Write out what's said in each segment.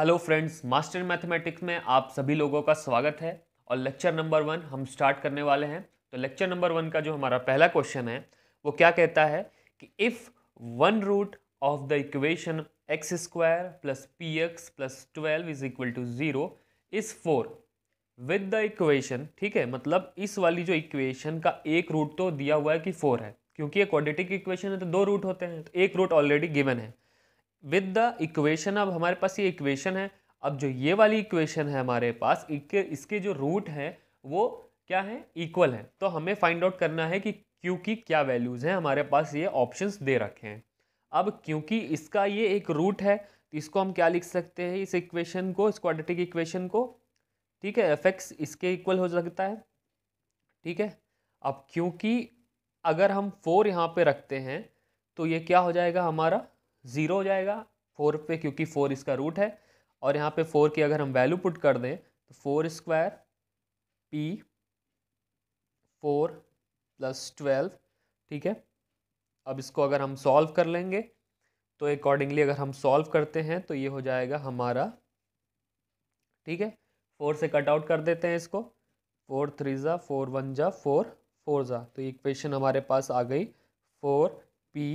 hello friends master mathematics में आप सभी लोगों का स्वागत है और लेक्चर नंबर वन हम स्टार्ट करने वाले हैं तो लेक्चर नंबर वन का जो हमारा पहला क्वेश्चन है वो क्या कहता है कि if one root of the equation x square plus p x plus twelve is equal to zero is four with the equation ठीक है मतलब इस वाली जो इक्वेशन का एक रूट तो दिया हुआ है कि फोर है क्योंकि ये क्वाड्रेटिक इक्वेशन है तो दो रूट होते हैं तो एक रूट ऑलरेडी गिवन है विद द इक्वेशन अब हमारे पास ये इक्वेशन है अब जो ये वाली इक्वेशन है हमारे पास इसके जो रूट हैं वो क्या है इक्वल है तो हमें फाइंड आउट करना है कि क्यू की क्या वैल्यूज़ हैं हमारे पास ये ऑप्शंस दे रखे हैं अब क्योंकि इसका ये एक रूट है तो इसको हम क्या लिख सकते हैं इस इक्वेशन को इस क्वाड्रेटिक इक्वेशन को ठीक है एफ एक्स इसके इक्वल हो सकता है ठीक है अब क्योंकि अगर हम फोर यहाँ पे रखते हैं तो ये क्या हो जाएगा हमारा ज़ीरो हो जाएगा फोर पे क्योंकि फ़ोर इसका रूट है और यहाँ पे फोर की अगर हम वैल्यू पुट कर दें तो four square p four plus twelve ठीक है अब इसको अगर हम सॉल्व कर लेंगे तो अकॉर्डिंगली अगर हम सॉल्व करते हैं तो ये हो जाएगा हमारा ठीक है फोर से कट आउट कर देते हैं इसको फोर थ्री ज़ा फोर वन जा फोर फोर ज़ा तो ये इक्वेशन हमारे पास आ गई फोर पी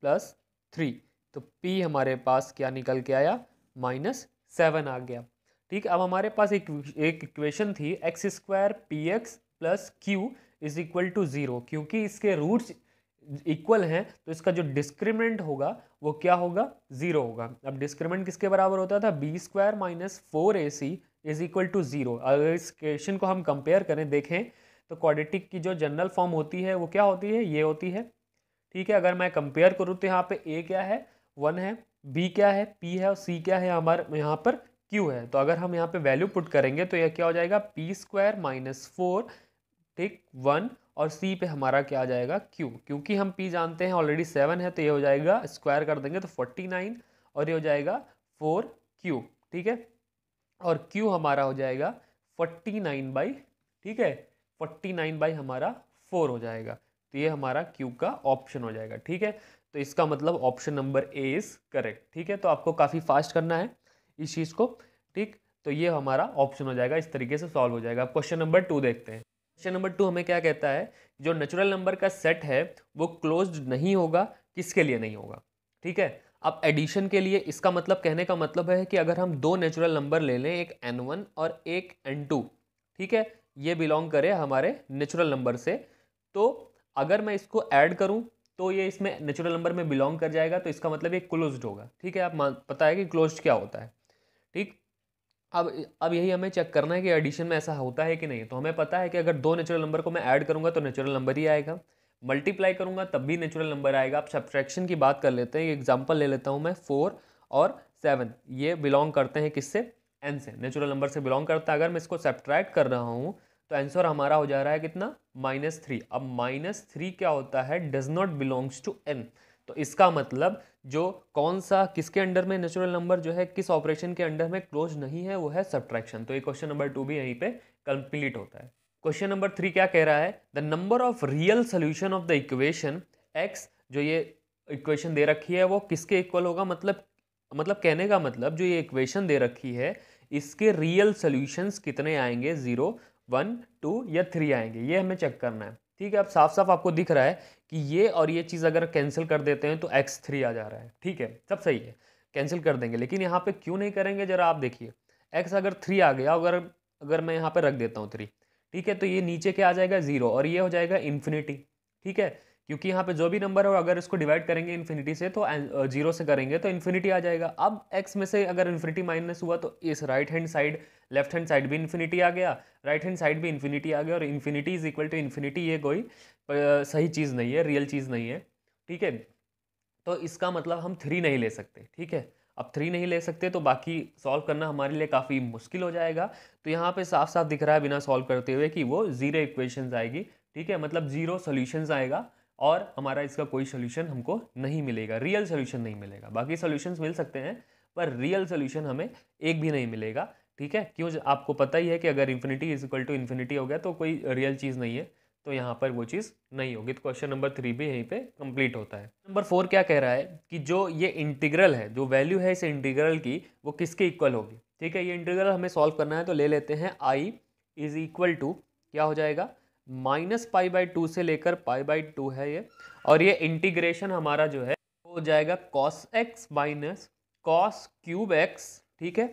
प्लस थ्री तो P हमारे पास क्या निकल के आया माइनस सेवन आ गया ठीक अब हमारे पास एक एक इक्वेशन थी x square p x plus q is equal to zero क्योंकि इसके रूट्स इक्वल हैं तो इसका जो डिस्क्रिमिनेंट होगा वो क्या होगा ज़ीरो होगा अब डिस्क्रिमिनेंट किसके बराबर होता था B square minus four A C is equal to zero अगर इस क्वेश्चन को हम कंपेयर करें देखें तो क्वाड्रेटिक की जो जनरल फॉर्म होती है वो क्या होती है ये होती है ठीक है अगर मैं कंपेयर करूँ तो यहाँ पे ए क्या है वन है बी क्या है पी है और सी क्या है हमारे यहाँ पर क्यू है तो अगर हम यहाँ पे वैल्यू पुट करेंगे तो यह क्या हो जाएगा पी स्क्वायर माइनस फोर ठीक वन और सी पे हमारा क्या आ जाएगा क्यू क्योंकि हम पी जानते हैं ऑलरेडी सेवन है तो ये हो जाएगा स्क्वायर कर देंगे तो फोर्टी नाइन और ये हो जाएगा फोर क्यू ठीक है और क्यू हमारा हो जाएगा फोर्टी नाइन बाई ठीक है फोर्टी नाइन बाई हमारा फोर हो जाएगा तो ये हमारा क्यू का ऑप्शन हो जाएगा ठीक है तो इसका मतलब option number A is correct ठीक है तो आपको काफ़ी फास्ट करना है इस चीज़ को ठीक तो ये हमारा ऑप्शन हो जाएगा इस तरीके से सॉल्व हो जाएगा क्वेश्चन नंबर टू देखते हैं क्वेश्चन नंबर टू हमें क्या कहता है जो नेचुरल नंबर का सेट है वो क्लोज नहीं होगा किसके लिए नहीं होगा ठीक है अब एडिशन के लिए इसका मतलब कहने का मतलब है कि अगर हम दो नेचुरल नंबर ले लें एक एन वन और एक एन टू ठीक है ये बिलोंग करे हमारे नेचुरल नंबर से तो अगर मैं इसको ऐड करूं तो ये इसमें नेचुरल नंबर में बिलोंग कर जाएगा तो इसका मतलब ये क्लोज्ड होगा ठीक है आप मान पता है कि क्लोज्ड क्या होता है ठीक अब अब यही हमें चेक करना है कि एडिशन में ऐसा होता है कि नहीं तो हमें पता है कि अगर दो नेचुरल नंबर को मैं ऐड करूँगा तो नेचुरल नंबर ही आएगा मल्टीप्लाई करूँगा तब भी नेचुरल नंबर आएगा आप सब्ट्रैक्शन की बात कर लेते हैं एग्जाम्पल ले लेता हूँ मैं फोर और सेवन ये बिलोंग करते हैं किससे एन से नेचुरल नंबर से बिलोंग करता है अगर मैं इसको सब्ट्रैक्ट कर रहा हूँ तो आंसर हमारा हो जा रहा है कितना माइनस थ्री अब माइनस थ्री क्या होता है does not belongs to N तो इसका मतलब जो कौन सा किसके अंडर में नेचुरल नंबर जो है किस ऑपरेशन के अंडर में क्लोज नहीं है वो है सब्ट्रैक्शन तो ये क्वेश्चन नंबर टू भी यहीं पे कंप्लीट होता है क्वेश्चन नंबर थ्री क्या कह रहा है the number of real solution of the equation x जो ये इक्वेशन दे रखी है वो किसके इक्वल होगा मतलब मतलब कहने का मतलब जो ये इक्वेशन दे रखी है इसके रियल सोल्यूशंस कितने आएंगे ज़ीरो वन टू या थ्री आएंगे ये हमें चेक करना है ठीक है अब साफ साफ आपको दिख रहा है कि ये और ये चीज़ अगर कैंसिल कर देते हैं तो एक्स थ्री आ जा रहा है ठीक है सब सही है कैंसिल कर देंगे लेकिन यहाँ पे क्यों नहीं करेंगे जरा आप देखिए एक्स अगर थ्री आ गया अगर अगर मैं यहाँ पे रख देता हूँ थ्री ठीक है तो ये नीचे क्या आ जाएगा ज़ीरो और ये हो जाएगा इन्फिनिटी ठीक है क्योंकि यहाँ पे जो भी नंबर हो अगर इसको डिवाइड करेंगे इन्फिनिटी से तो जीरो uh, से करेंगे तो इन्फिनिटी आ जाएगा अब एक्स में से अगर इन्फिनिटी माइनस हुआ तो इस right hand side left hand side भी इन्फिनिटी आ गया राइट हैंड साइड भी इन्फिनिटी आ गया और infinity is equal to infinity ये कोई uh, सही चीज़ नहीं है रियल चीज़ नहीं है ठीक है तो इसका मतलब हम थ्री नहीं ले सकते ठीक है अब थ्री नहीं ले सकते तो बाकी सॉल्व करना हमारे लिए काफ़ी मुश्किल हो जाएगा तो यहाँ पे साफ साफ दिख रहा है बिना सॉल्व करते हुए कि वो ज़ीरो इक्वेशंस आएगी ठीक है मतलब ज़ीरो सोल्यूशन आएगा और हमारा इसका कोई सोल्यूशन हमको नहीं मिलेगा रियल सोल्यूशन नहीं मिलेगा बाकी सोल्यूशन मिल सकते हैं पर रियल सोल्यूशन हमें एक भी नहीं मिलेगा ठीक है क्यों आपको पता ही है कि अगर infinity is equal to infinity हो गया तो कोई रियल चीज़ नहीं है तो यहाँ पर वो चीज़ नहीं होगी तो क्वेश्चन नंबर थ्री भी यहीं पे कंप्लीट होता है नंबर फोर क्या कह रहा है कि जो ये इंटीग्रल है जो वैल्यू है इस इंटीग्रल की वो किसके इक्वल होगी ठीक है ये इंटीग्रल हमें सॉल्व करना है तो ले लेते हैं आई इज इक्वल टू क्या हो जाएगा माइनस पाई बाई टू से लेकर पाई बाई टू है ये और ये इंटीग्रेशन हमारा जो है हो जाएगा cos x minus cos cube x ठीक है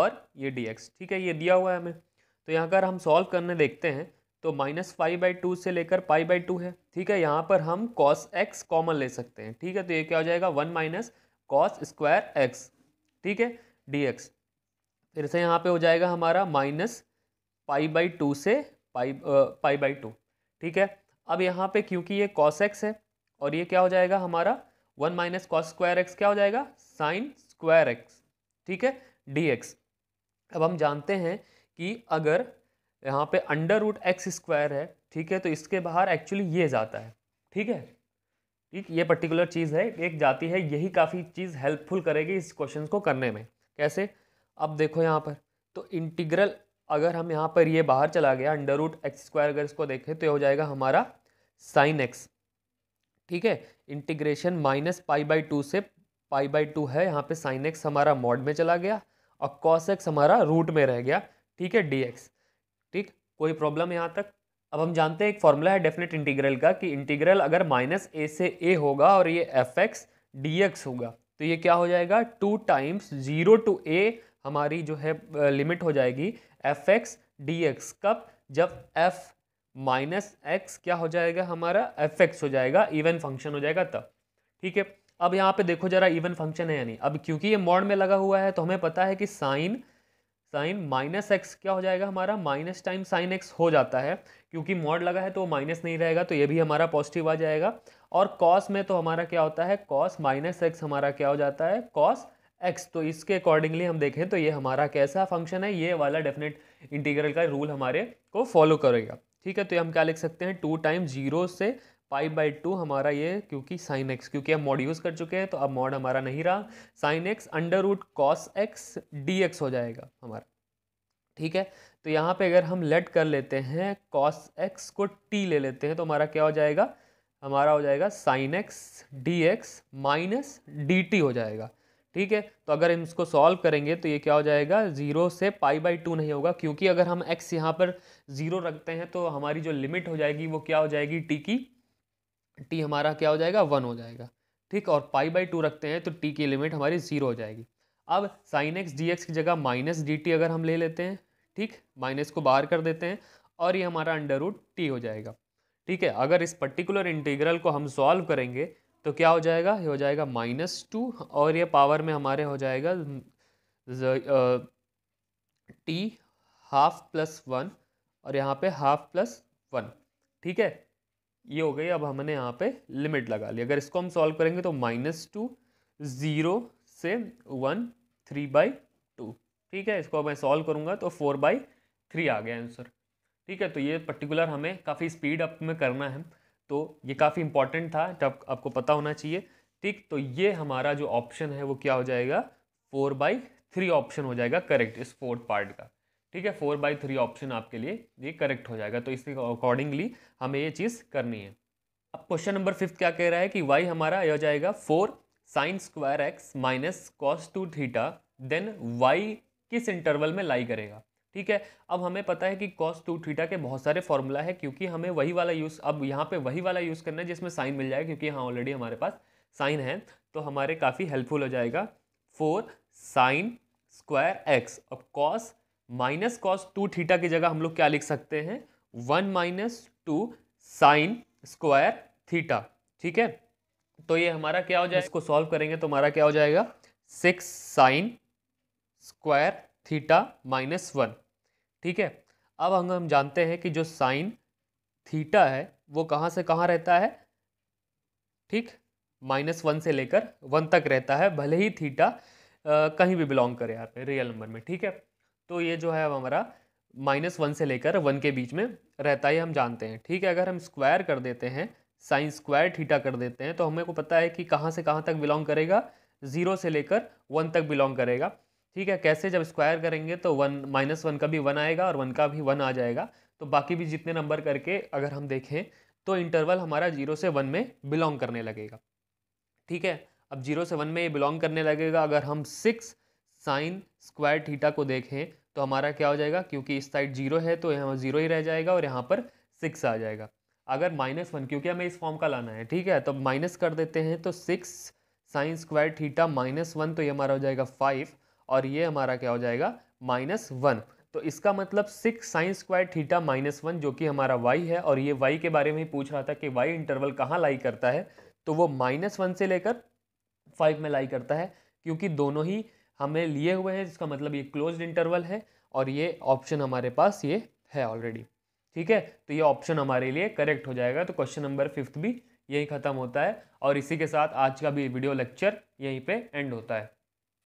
और ये डी एक्स ठीक है ये दिया हुआ है हमें तो यहाँ अगर हम सॉल्व करने देखते हैं तो माइनस फाइव बाई टू से लेकर पाई बाई टू है ठीक है यहाँ पर हम कॉस एक्स कॉमन ले सकते हैं ठीक है तो ये क्या हो जाएगा one minus cos square x ठीक है डी एक्स फिर से यहाँ पे हो जाएगा हमारा माइनस पाई बाई टू से पाई पाई बाई टू ठीक है अब यहाँ पे क्योंकि ये कॉस एक्स है और ये क्या हो जाएगा हमारा one minus cos square x क्या हो जाएगा साइन स्क्वायर एक्स ठीक है डी एक्स अब हम जानते हैं कि अगर यहाँ पे अंडर रूट एक्स स्क्वायर है ठीक है तो इसके बाहर एक्चुअली ये जाता है ठीक है ठीक ये पर्टिकुलर चीज़ है एक जाती है यही काफ़ी चीज़ हेल्पफुल करेगी इस क्वेश्चन को करने में कैसे अब देखो यहाँ पर तो इंटीग्रल अगर हम यहाँ पर ये बाहर चला गया अंडर रूट एक्स स्क्वायर अगर इसको देखें तो ये हो जाएगा हमारा साइन एक्स ठीक है integration minus pi by two से पाई बाई टू है यहाँ पे साइन एक्स हमारा मॉड में चला गया और कॉस एक्स हमारा रूट में रह गया ठीक है डी एक्स ठीक कोई प्रॉब्लम यहाँ तक अब हम जानते हैं एक फॉर्मूला है डेफिनेट इंटीग्रल का कि इंटीग्रल अगर माइनस ए से ए होगा और ये एफ एक्स डी एक्स होगा तो ये क्या हो जाएगा two times zero two A हमारी जो है लिमिट हो जाएगी एफ एक्स डी एक्स कब जब एफ माइनस एक्स क्या हो जाएगा हमारा एफ एक्स हो जाएगा इवन फंक्शन हो जाएगा तब ठीक है अब यहाँ पे देखो जरा इवन फंक्शन है यानी अब क्योंकि ये मॉड में लगा हुआ है तो हमें पता है कि साइन साइन माइनस एक्स क्या हो जाएगा हमारा माइनस टाइम साइन एक्स हो जाता है क्योंकि मॉड लगा है तो वो माइनस नहीं रहेगा तो ये भी हमारा पॉजिटिव आ जाएगा और कॉस में तो हमारा क्या होता है कॉस माइनस एक्स हमारा क्या हो जाता है कॉस एक्स तो इसके अकॉर्डिंगली हम देखें तो ये हमारा कैसा फंक्शन है ये वाला डेफिनेट इंटीग्रल का रूल हमारे को फॉलो करेगा ठीक है तो ये हम क्या लिख सकते हैं टू टाइम जीरो से पाई बाई टू हमारा ये क्योंकि साइन एक्स क्योंकि हम मॉड यूज़ कर चुके हैं तो अब मॉड हमारा नहीं रहा sine x under root cos x D x हो जाएगा हमारा ठीक है तो यहाँ पे अगर हम लेट कर लेते हैं कॉस एक्स को टी ले लेते हैं तो हमारा क्या हो जाएगा हमारा हो जाएगा sine x D x minus D T हो जाएगा ठीक है तो अगर हम इसको सॉल्व करेंगे तो ये क्या हो जाएगा ज़ीरो से पाई बाई टू नहीं होगा क्योंकि अगर हम एक्स यहाँ पर ज़ीरो रखते हैं तो हमारी जो लिमिट हो जाएगी वो क्या हो जाएगी टी की टी हमारा क्या हो जाएगा वन हो जाएगा ठीक और पाई बाई टू रखते हैं तो टी की लिमिट हमारी ज़ीरो हो जाएगी अब साइन एक्स डी एक्स की जगह माइनस डी टी अगर हम ले लेते हैं ठीक माइनस को बाहर कर देते हैं और ये हमारा अंडर रूट टी हो जाएगा ठीक है अगर इस पर्टिकुलर इंटीग्रल को हम सॉल्व करेंगे तो क्या हो जाएगा ये हो जाएगा माइनस टू और ये पावर में हमारे हो जाएगा टी हाफ प्लस वन और यहाँ पे हाफ प्लस वन ठीक है ये हो गई अब हमने यहाँ पे लिमिट लगा ली अगर इसको हम सॉल्व करेंगे तो माइनस टू ज़ीरो से वन थ्री बाई टू ठीक है इसको मैं सॉल्व करूँगा तो फोर बाई थ्री आ गया आंसर ठीक है तो ये पर्टिकुलर हमें काफ़ी स्पीड अप में करना है तो ये काफ़ी इंपॉर्टेंट था जब आपको पता होना चाहिए ठीक तो ये हमारा जो ऑप्शन है वो क्या हो जाएगा फोर बाई थ्री ऑप्शन हो जाएगा करेक्ट इस फोर्थ पार्ट का ठीक है फोर बाई थ्री ऑप्शन आपके लिए ये करेक्ट हो जाएगा तो इसके अकॉर्डिंगली हमें ये चीज़ करनी है अब क्वेश्चन नंबर फिफ्थ क्या कह रहा है कि वाई हमारा यह हो जाएगा four sine square x minus cos two theta then y किस इंटरवल में लाई करेगा ठीक है अब हमें पता है कि कॉस टू थीटा के बहुत सारे फॉर्मूला है क्योंकि हमें वही वाला यूज़ अब यहाँ पे वही वाला यूज़ करना है जिसमें साइन मिल जाए क्योंकि यहाँ ऑलरेडी हमारे पास साइन है तो हमारे काफ़ी हेल्पफुल हो जाएगा फोर साइन स्क्वायर एक्स अब cos minus cos two theta की जगह हम लोग क्या लिख सकते हैं one minus two sine square theta ठीक है तो ये हमारा क्या हो जाए इसको सॉल्व करेंगे तो हमारा क्या हो जाएगा six sine square theta minus one ठीक है अब हम हम जानते हैं कि जो साइन थीटा है वो कहाँ से कहाँ रहता है ठीक माइनस वन से लेकर वन तक रहता है भले ही थीटा आ, कहीं भी बिलोंग करे यहाँ पे रियल नंबर में ठीक है तो ये जो है अब हमारा माइनस वन से लेकर वन के बीच में रहता है हम जानते हैं ठीक है अगर हम स्क्वायर कर देते हैं साइन स्क्वायर थीटा कर देते हैं तो हमें को पता है कि कहाँ से कहाँ तक बिलोंग करेगा ज़ीरो से लेकर वन तक बिलोंग करेगा ठीक है कैसे जब स्क्वायर करेंगे तो वन माइनस वन का भी वन आएगा और वन का भी वन आ जाएगा तो बाकी भी जितने नंबर करके अगर हम देखें तो इंटरवल हमारा जीरो से वन में बिलोंग करने लगेगा ठीक है अब जीरो से वन में ये बिलोंग करने लगेगा अगर हम सिक्स साइन स्क्वायर थीटा को देखें तो हमारा क्या हो जाएगा क्योंकि इस साइड जीरो है तो यहाँ जीरो ही रह जाएगा और यहाँ पर सिक्स आ जाएगा अगर माइनस वन क्योंकि हमें इस फॉर्म का लाना है ठीक है तो माइनस कर देते हैं तो six sine square theta minus one तो ये हमारा हो जाएगा फाइव और ये हमारा क्या हो जाएगा माइनस वन तो इसका मतलब six sine square theta minus one जो कि हमारा वाई है और ये वाई के बारे में ही पूछ रहा था कि वाई इंटरवल कहाँ लाई करता है तो वो माइनस वन से लेकर फाइव में लाई करता है क्योंकि दोनों ही हमें लिए हुए हैं जिसका मतलब ये क्लोज इंटरवल है और ये ऑप्शन हमारे पास ये है ऑलरेडी ठीक है तो ये ऑप्शन हमारे लिए करेक्ट हो जाएगा तो क्वेश्चन नंबर फिफ्थ भी यहीं ख़त्म होता है और इसी के साथ आज का भी वीडियो लेक्चर यहीं पे एंड होता है